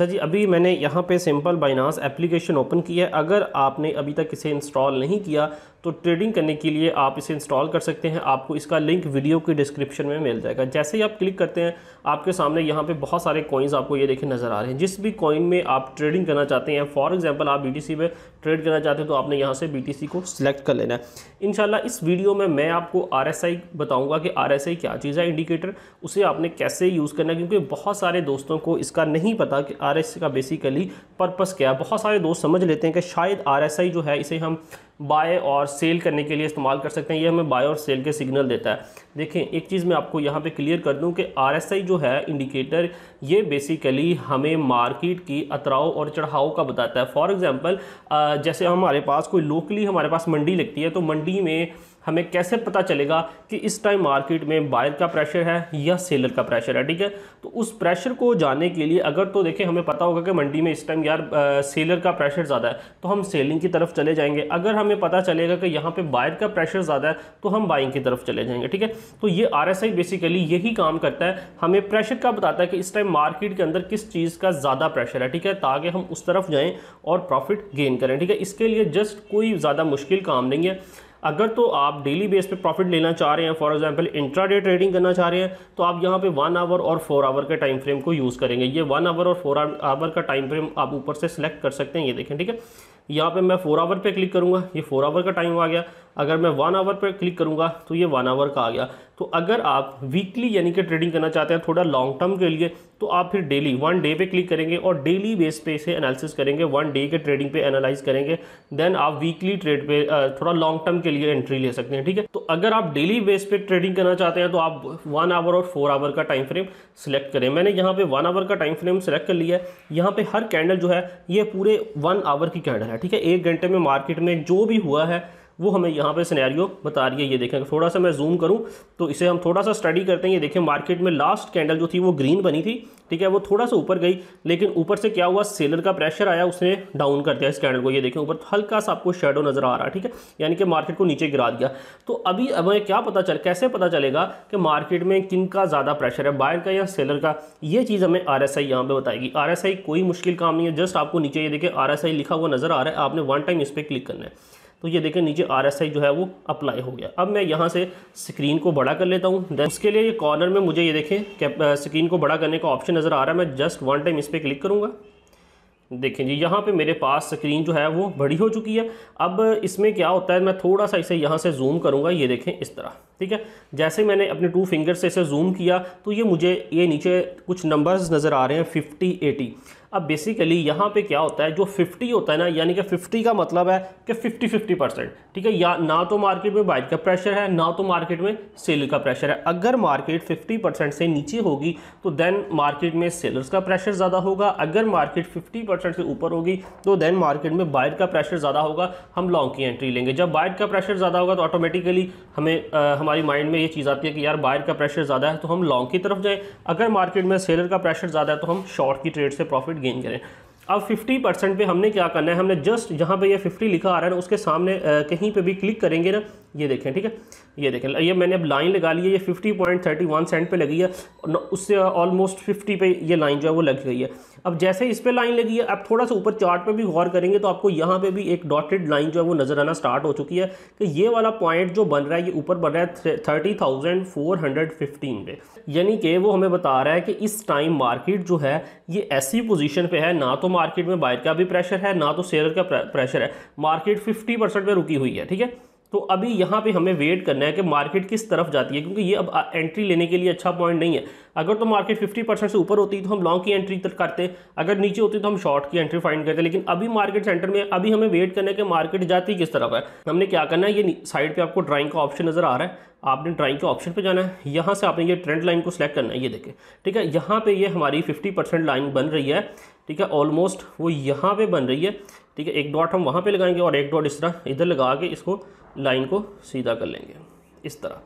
अच्छा जी अभी मैंने यहाँ पे सिंपल बाइनास एप्लीकेशन ओपन की है अगर आपने अभी तक इसे इंस्टॉल नहीं किया तो ट्रेडिंग करने के लिए आप इसे इंस्टॉल कर सकते हैं आपको इसका लिंक वीडियो के डिस्क्रिप्शन में मिल जाएगा जैसे ही आप क्लिक करते हैं आपके सामने यहाँ पे बहुत सारे कॉइन्स आपको ये देखे नज़र आ रहे हैं जिस भी कॉइन में आप ट्रेडिंग करना चाहते हैं फॉर एग्जाम्पल आप बी में ट्रेड करना चाहते हैं तो आपने यहाँ से बी को सिलेक्ट कर लेना है इन इस वीडियो में मैं आपको आर बताऊँगा कि आर क्या चीज़ है इंडिकेटर उसे आपने कैसे यूज़ करना है क्योंकि बहुत सारे दोस्तों को इसका नहीं पता कि आर का बेसिकली पर्पज़ क्या है बहुत सारे दोस्त समझ लेते हैं कि शायद आर जो है इसे हम बाय और सेल करने के लिए इस्तेमाल कर सकते हैं ये हमें बाय और सेल के सिग्नल देता है देखें एक चीज़ मैं आपको यहाँ पे क्लियर कर दूँ कि आर जो है इंडिकेटर ये बेसिकली हमें मार्केट की अतराव और चढ़ाव का बताता है फॉर एग्ज़ाम्पल जैसे हमारे पास कोई लोकली हमारे पास मंडी लगती है तो मंडी में हमें कैसे पता चलेगा कि इस टाइम मार्केट में बायर का प्रेशर है या सेलर का प्रेशर है ठीक है तो उस प्रेशर को जानने के लिए अगर तो देखें हमें पता होगा कि मंडी में इस टाइम यार आ, सेलर का प्रेशर ज़्यादा है तो हम सेलिंग की तरफ चले जाएंगे अगर हमें पता चलेगा कि यहाँ पर बायर का प्रेशर ज़्यादा है तो हम बाइंग की तरफ चले जाएंगे ठीक है तो ये आर बेसिकली यही काम करता है हमें प्रेशर का बताता है कि इस टाइम मार्केट के अंदर किस चीज़ का ज़्यादा प्रेशर है ठीक है ताकि हम उस तरफ जाएँ और प्रॉफिट गेन करें ठीक है इसके लिए जस्ट कोई ज़्यादा मुश्किल काम नहीं है अगर तो आप डेली बेस पे प्रॉफिट लेना चाह रहे हैं फॉर एग्जांपल इंट्राडे ट्रेडिंग करना चाह रहे हैं तो आप यहाँ पे वन आवर और फोर आवर के टाइम फ्रेम को यूज़ करेंगे ये वन आवर और फोर आवर का टाइम फ्रेम आप ऊपर से सिलेक्ट कर सकते हैं ये देखें ठीक है यहाँ पे मैं फोर आवर पे क्लिक करूँगा ये फोर आवर का टाइम आ गया अगर मैं वन आवर पर क्लिक करूँगा तो ये वन आवर का आ गया तो अगर आप वीकली यानी कि ट्रेडिंग करना चाहते हैं थोड़ा लॉन्ग टर्म के लिए तो आप फिर डेली वन डे पे क्लिक करेंगे और डेली बेस पे इसे एनालिसिस करेंगे वन डे के ट्रेडिंग पे एनालाइज करेंगे देन आप वीकली ट्रेड पे थोड़ा लॉन्ग टर्म के लिए एंट्री ले सकते हैं ठीक है तो अगर आप डेली बेस पे ट्रेडिंग करना चाहते हैं तो आप वन आवर और फोर आवर का टाइम फ्रेम सेलेक्ट करें मैंने यहाँ पे वन आवर का टाइम फ्रेम सेलेक्ट कर लिया है यहाँ पे हर कैंडल जो है ये पूरे वन आवर की कैंडल है ठीक है एक घंटे में मार्केट में जो भी हुआ है वो हमें यहाँ पे सिनेरियो बता रही है ये देखें थोड़ा सा मैं जूम करूँ तो इसे हम थोड़ा सा स्टडी करते हैं ये देखें मार्केट में लास्ट कैंडल जो थी वो ग्रीन बनी थी ठीक है वो थोड़ा सा ऊपर गई लेकिन ऊपर से क्या हुआ सेलर का प्रेशर आया उसने डाउन कर दिया इस कैंडल को ये देखें ऊपर हल्का सा आपको शेडो नज़र आ रहा है ठीक है यानी कि मार्केट को नीचे गिरा दिया तो अभी हमें क्या पता चल कैसे पता चलेगा कि मार्केट में किन का ज़्यादा प्रेशर है बायर का या सेलर का ये चीज़ हमें आर एस आई यहाँ पर बताएगी आर एस आई कोई मुश्किल काम नहीं है जस्ट आपको नीचे ये देखें आर एस आई लिखा हुआ नज़र आ रहा है आपने वन टाइम इस पर क्लिक करना है तो ये देखें नीचे आर जो है वो अप्लाई हो गया अब मैं यहाँ से स्क्रीन को बड़ा कर लेता हूँ उसके लिए ये कॉर्नर में मुझे ये देखें स्क्रीन को बड़ा करने का ऑप्शन नज़र आ रहा है मैं जस्ट वन टाइम इस पर क्लिक करूँगा देखें जी यहाँ पे मेरे पास स्क्रीन जो है वो बड़ी हो चुकी है अब इसमें क्या होता है मैं थोड़ा सा इसे यहाँ से जूम करूँगा ये देखें इस तरह ठीक है जैसे मैंने अपने टू फिंगर से इसे जूम किया तो ये मुझे ये नीचे कुछ नंबर्स नज़र आ रहे हैं फिफ्टी एटी अब बेसिकली यहाँ पे क्या होता है जो 50 होता है ना यानी कि 50 का मतलब है कि 50 50 परसेंट ठीक है या ना तो मार्केट में बाइक का प्रेशर है ना तो मार्केट में सेल का प्रेशर है अगर मार्केट 50 परसेंट से नीचे होगी तो देन मार्केट में सेलर्स का प्रेशर ज़्यादा होगा अगर मार्केट 50 परसेंट से ऊपर होगी तो देन मार्केट में बाइक का प्रेशर ज़्यादा होगा हम लॉन्ग की एंट्री लेंगे जब बाइट का प्रेशर ज़्यादा होगा तो ऑटोमेटिकली हमें आ, हमारी माइंड में ये चीज़ आती है कि यार बाइक का प्रेशर ज़्यादा है तो हम लॉन्ग की तरफ जाएँ अगर मार्केट में सेलर का प्रेशर ज़्यादा है तो हम शॉर्ट की ट्रेड से प्रॉफिट परसेंट गेन करें अब 50 परसेंट पर हमने क्या करना है हमने जस्ट जहाँ पे ये 50 लिखा आ रहा है ना उसके सामने आ, कहीं पे भी क्लिक करेंगे ना ये देखें ठीक है ये देखें ये मैंने अब लाइन लगा ली है ये fifty point thirty one cent पर लगी है उससे ऑलमोस्ट फिफ्टी पे ये लाइन जो है वो लग गई है अब जैसे इस पर लाइन लगी है अब थोड़ा सा ऊपर चार्ट पे भी गौर करेंगे तो आपको यहाँ पे भी एक डॉटेड लाइन जो है वो नज़र आना स्टार्ट हो चुकी है कि ये वाला पॉइंट जो बन रहा है ये ऊपर बन रहा है thirty thousand four hundred fifteen पे यानी कि वो हमें बता रहा है कि इस टाइम मार्केट जो है ये ऐसी पोजीशन पे है ना तो मार्केट में बायर का भी प्रेशर है ना तो सेलर का प्रेशर है मार्केट फिफ्टी परसेंट पर रुकी हुई है ठीक है तो अभी यहाँ पे हमें वेट करना है कि मार्केट किस तरफ जाती है क्योंकि ये अब एंट्री लेने के लिए अच्छा पॉइंट नहीं है अगर तो मार्केट 50 परसेंट से ऊपर होती तो हम लॉन्ग की एंट्री तक करते अगर नीचे होती तो हम शॉर्ट की एंट्री फाइंड करते लेकिन अभी मार्केट सेंटर में अभी हमें वेट करना है कि मार्केट जाती किस तरफ है हमने क्या करना है ये साइड पर आपको ड्राइंग का ऑप्शन नज़र आ रहा है आपने ड्राइंग के ऑप्शन पे जाना है यहाँ से आपने ये ट्रेंड लाइन को सिलेक्ट करना है ये देखें ठीक है यहाँ पे ये हमारी 50 परसेंट लाइन बन रही है ठीक है ऑलमोस्ट वो यहाँ पे बन रही है ठीक है एक डॉट हम वहाँ पे लगाएंगे और एक डॉट इस तरह इधर लगा के इसको लाइन को सीधा कर लेंगे इस तरह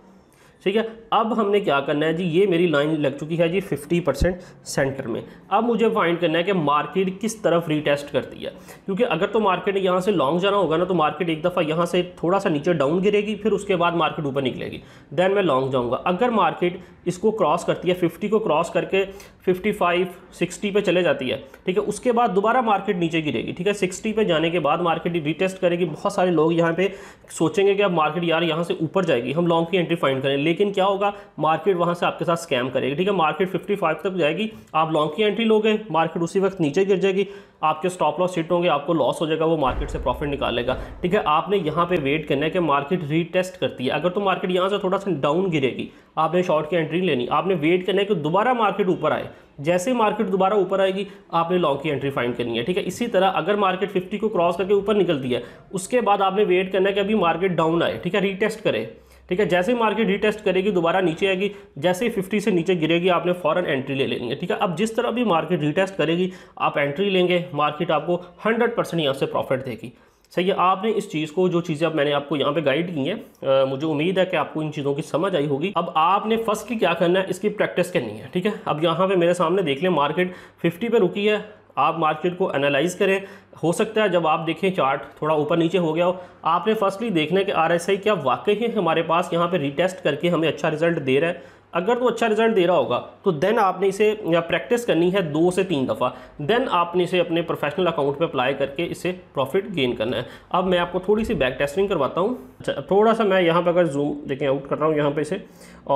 ठीक है अब हमने क्या करना है जी ये मेरी लाइन लग चुकी है जी 50 परसेंट सेंटर में अब मुझे फाइंड करना है कि मार्केट किस तरफ रीटेस्ट करती है क्योंकि अगर तो मार्केट यहाँ से लॉन्ग जाना होगा ना तो मार्केट एक दफ़ा यहाँ से थोड़ा सा नीचे डाउन गिरेगी फिर उसके बाद मार्केट ऊपर निकलेगी देन मैं लॉन्ग जाऊँगा अगर मार्केट इसको क्रॉस करती है फिफ्टी को क्रॉस करके फिफ्टी फाइव सिक्सटी चले जाती है ठीक है उसके बाद दोबारा मार्केट नीचे गिरेगी ठीक है सिक्सटी पे जाने के बाद मार्केट रीटेस्ट करेगी बहुत सारे लोग यहाँ पे सोचेंगे कि अब मार्केट यार यहाँ से ऊपर जाएगी हम लॉन्ग की एंट्री फाइंड करें लेकिन क्या होगा मार्केट वहां से आपके साथ स्कैम करेगी ठीक है मार्केट फिफ्टी फाइव तक जाएगी आप लॉन्ग की एंट्री लोगे मार्केट उसी वक्त नीचे गिर जाएगी आपके स्टॉप लॉस हिट होंगे आपको लॉस हो जाएगा वो मार्केट से प्रॉफिट निकालेगा ठीक है आपने यहाँ पे वेट करना है कि मार्केट रीटेस्ट करती है अगर तो मार्केट यहाँ से थोड़ा सा डाउन गिरेगी आपने शॉर्ट की एंट्री लेनी आपने वेट करना है कि दोबारा मार्केट ऊपर आए जैसे ही मार्केट दोबारा ऊपर आएगी आपने लॉन्ग की एंट्री फाइंड करनी है ठीक है इसी तरह अगर मार्केट 50 को क्रॉस करके ऊपर निकलती है उसके बाद आपने वेट करना है कि अभी मार्केट डाउन आए ठीक है रीटेस्ट करे ठीक है जैसे ही मार्केट रीटेस्ट करेगी दोबारा नीचे आएगी जैसे ही फिफ्टी से नीचे गिरेगी आपने फॉरन एंट्री ले लेनी है ठीक है अब जिस तरह भी मार्केट रीटेस्ट करेगी आप एंट्री लेंगे मार्केट आपको हंड्रेड परसेंट यहाँ से प्रॉफिट देगी सही है आपने इस चीज़ को जो चीज़ें अब मैंने आपको यहाँ पे गाइड की हैं मुझे उम्मीद है कि आपको इन चीज़ों की समझ आई होगी अब आपने फर्स्टली क्या करना है इसकी प्रैक्टिस करनी है ठीक है अब यहाँ पे मेरे सामने देख लें मार्केट 50 पे रुकी है आप मार्केट को एनालाइज करें हो सकता है जब आप देखें चार्ट थोड़ा ऊपर नीचे हो गया हो आपने फर्स्टली देखना है कि आर क्या वाकई है हमारे पास यहाँ पे रिटेस्ट करके हमें अच्छा रिजल्ट दे रहा है अगर तो अच्छा रिजल्ट दे रहा होगा तो देन आपने इसे प्रैक्टिस करनी है दो से तीन दफ़ा देन आपने इसे अपने प्रोफेशनल अकाउंट पे अप्लाई करके इसे प्रॉफिट गेन करना है अब मैं आपको थोड़ी सी बैक टेस्टिंग करवाता हूँ अच्छा थोड़ा सा मैं यहाँ पर अगर जूम देखें आउट कर रहा हूँ यहाँ पर इसे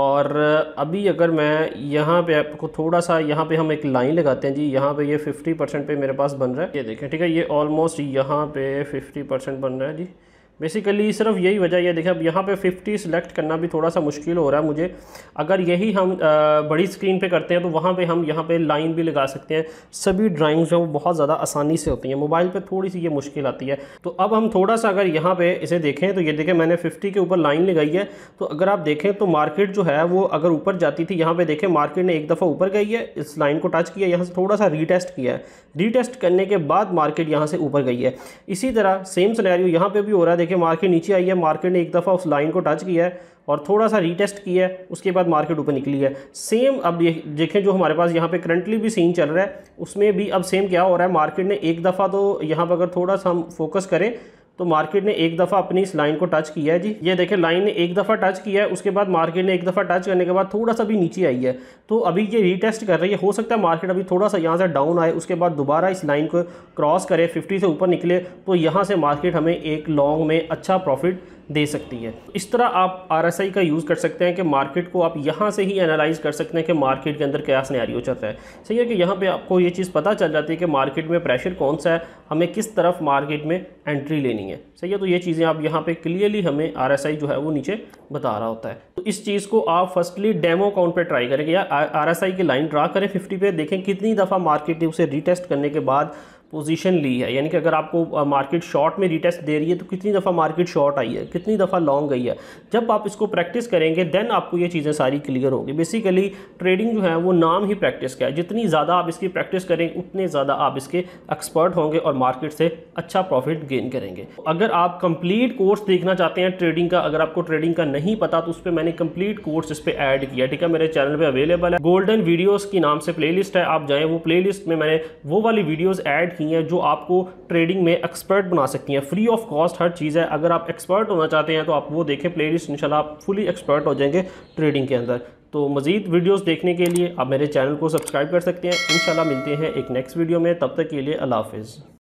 और अभी अगर मैं यहाँ पर आपको थोड़ा सा यहाँ पर हम एक लाइन लगाते हैं जी यहाँ पर ये फिफ्टी परसेंट मेरे पास बन रहा है ये देखें ठीक है ये ऑलमोस्ट यहाँ पर फिफ्टी बन रहा है जी बेसिकली सिर्फ यही वजह यह देखें अब यहाँ पे 50 सेलेक्ट करना भी थोड़ा सा मुश्किल हो रहा है मुझे अगर यही हम आ, बड़ी स्क्रीन पे करते हैं तो वहाँ पे हम यहाँ पे लाइन भी लगा सकते हैं सभी ड्राइंग्स हैं वो बहुत ज़्यादा आसानी से होती हैं मोबाइल पे थोड़ी सी ये मुश्किल आती है तो अब हम थोड़ा सा अगर यहाँ पर इसे देखें तो ये देखें मैंने फिफ्टी के ऊपर लाइन लगाई है तो अगर आप देखें तो मार्केट जो है वो अगर ऊपर जाती थी यहाँ पर देखें मार्केट ने एक दफ़ा ऊपर गई है इस लाइन को टच किया यहाँ से थोड़ा सा रीटेस्ट किया है रीटेस्ट करने के बाद मार्केट यहाँ से ऊपर गई है इसी तरह सेम सिलैरियो यहाँ पर भी हो रहा है देखें मार्केट नीचे आई है मार्केट ने एक दफ़ा उस लाइन को टच किया है और थोड़ा सा रीटेस्ट किया है उसके बाद मार्केट ऊपर निकली है सेम अब देखें जो हमारे पास यहाँ पे करंटली भी सीन चल रहा है उसमें भी अब सेम क्या हो रहा है मार्केट ने एक दफ़ा तो यहाँ पर अगर थोड़ा सा हम फोकस करें तो मार्केट ने एक दफ़ा अपनी इस लाइन को टच किया है जी ये देखें लाइन ने एक दफ़ा टच किया है उसके बाद मार्केट ने एक दफ़ा टच करने के बाद थोड़ा सा भी नीचे आई है तो अभी ये रीटेस्ट कर रही है हो सकता है मार्केट अभी थोड़ा सा यहाँ से डाउन आए उसके बाद दोबारा इस लाइन को क्रॉस करे फिफ्टी से ऊपर निकले तो यहाँ से मार्केट हमें एक लॉन्ग में अच्छा प्रॉफिट दे सकती है इस तरह आप आर का यूज़ कर सकते हैं कि मार्केट को आप यहाँ से ही एनालाइज कर सकते हैं कि मार्केट के अंदर क्या सैनारी चल रहा है सही है कि यहाँ पे आपको ये चीज़ पता चल जाती है कि मार्केट में प्रेशर कौन सा है हमें किस तरफ मार्केट में एंट्री लेनी है सही है तो ये चीज़ें आप यहाँ पर क्लियरली हमें आर जो है वो नीचे बता रहा होता है तो इस चीज़ को आप फर्स्टली डेमो अकाउंट पर ट्राई करेंगे या आर की लाइन ड्रा करें फिफ्टी पे देखें कितनी दफ़ा मार्केट ने उसे रिटेस्ट करने के बाद पोजीशन ली है यानी कि अगर आपको मार्केट शॉर्ट में रिटेस्ट दे रही है तो कितनी दफ़ा मार्केट शॉर्ट आई है कितनी दफ़ा लॉन्ग गई है जब आप इसको प्रैक्टिस करेंगे देन आपको ये चीज़ें सारी क्लियर होगी बेसिकली ट्रेडिंग जो है वो नाम ही प्रैक्टिस का है जितनी ज़्यादा आप इसकी प्रैक्टिस करेंगे उतने ज़्यादा आप इसके एक्सपर्ट होंगे और मार्केट से अच्छा प्रॉफिट गेन करेंगे अगर आप कंप्लीट कोर्स देखना चाहते हैं ट्रेडिंग का अगर आपको ट्रेडिंग का नहीं पता तो उस पर मैंने कंप्लीट कोर्स इस पर ऐड किया ठीक है मेरे चैनल पर अवेलेबल है गोल्डन वीडियोज़ के नाम से प्ले है आप जाएँ वो प्ले में मैंने वो वाली वीडियोज़ ऐड रखी हैं जो आपको ट्रेडिंग में एक्सपर्ट बना सकती हैं फ्री ऑफ कॉस्ट हर चीज़ है अगर आप एक्सपर्ट होना चाहते हैं तो आप वो देखें प्ले लिस्ट इनशाला आप फुली एक्सपर्ट हो जाएंगे ट्रेडिंग के अंदर तो मज़ीद वीडियोस देखने के लिए आप मेरे चैनल को सब्सक्राइब कर सकते हैं इंशाल्लाह मिलते हैं एक नेक्स्ट वीडियो में तब तक के लिए अल्लाह हाफिज़